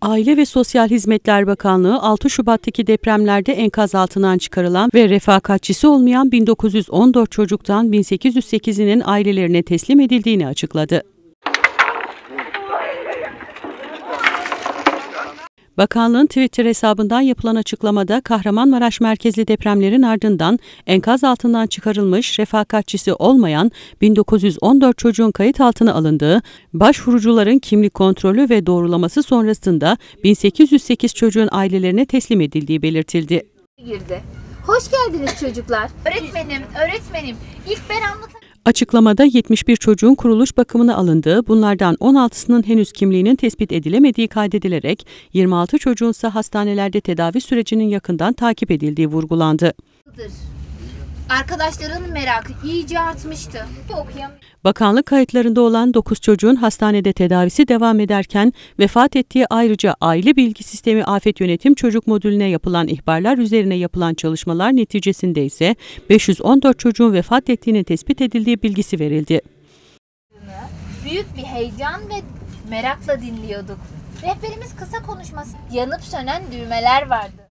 Aile ve Sosyal Hizmetler Bakanlığı 6 Şubat'taki depremlerde enkaz altından çıkarılan ve refakatçisi olmayan 1914 çocuktan 1808'inin ailelerine teslim edildiğini açıkladı. Bakanlığın Twitter hesabından yapılan açıklamada Kahramanmaraş merkezli depremlerin ardından enkaz altından çıkarılmış refakatçisi olmayan 1914 çocuğun kayıt altına alındığı, başvurucuların kimlik kontrolü ve doğrulaması sonrasında 1808 çocuğun ailelerine teslim edildiği belirtildi. Girdi. Hoş geldiniz çocuklar. öğretmenim, öğretmenim. İlk ben anlatamadım. Açıklamada 71 çocuğun kuruluş bakımına alındığı, bunlardan 16'sının henüz kimliğinin tespit edilemediği kaydedilerek 26 çocuğun ise hastanelerde tedavi sürecinin yakından takip edildiği vurgulandı. Arkadaşlarının merakı iyice artmıştı. Okuyam. Bakanlık kayıtlarında olan 9 çocuğun hastanede tedavisi devam ederken vefat ettiği ayrıca Aile Bilgi Sistemi Afet Yönetim Çocuk Modülüne yapılan ihbarlar üzerine yapılan çalışmalar neticesinde ise 514 çocuğun vefat ettiğini tespit edildiği bilgisi verildi. Büyük bir heyecan ve merakla dinliyorduk. Rehberimiz kısa konuşması yanıp sönen düğmeler vardı.